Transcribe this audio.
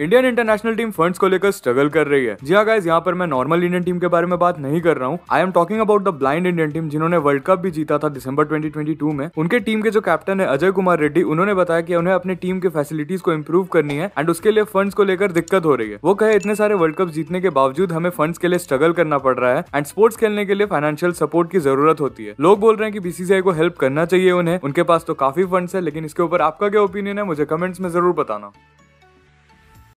Indian international team funds को लेकर struggle कर रही है जी हाँ यहाँ पर मैं नॉर्मल इंडियन टीम के बारे में बात नहीं कर रहा हूँ I am talking about the blind Indian team जिन्होंने वर्ल्ड कप भी जीता था दिसंबर 2022 में उनके टीम के जो कैप्टन है अजय कुमार रेड्डी उन्होंने बताया कि उन्हें अपने टीम के फैसिलिटीज को इम्प्रूव करनी है एंड उसके लिए फंड को लेकर दिक्कत हो रही है वो कहे इतने सारे वर्ल्ड कप जीतने के बावजूद हमें फंड के लिए स्ट्रगल करना पड़ रहा है एंड स्पोर्ट्स खेलने के लिए फाइनेंशियल सपोर्ट की जरूरत होती है लोग बोल रहे हैं कि बीसीसीआई को हेल्प करना चाहिए उन्हें उनके पास तो काफी फंड्स है लेकिन इसके ऊपर आपका क्या ओपिनियन है मुझे कमेंट्स में जरूर बताना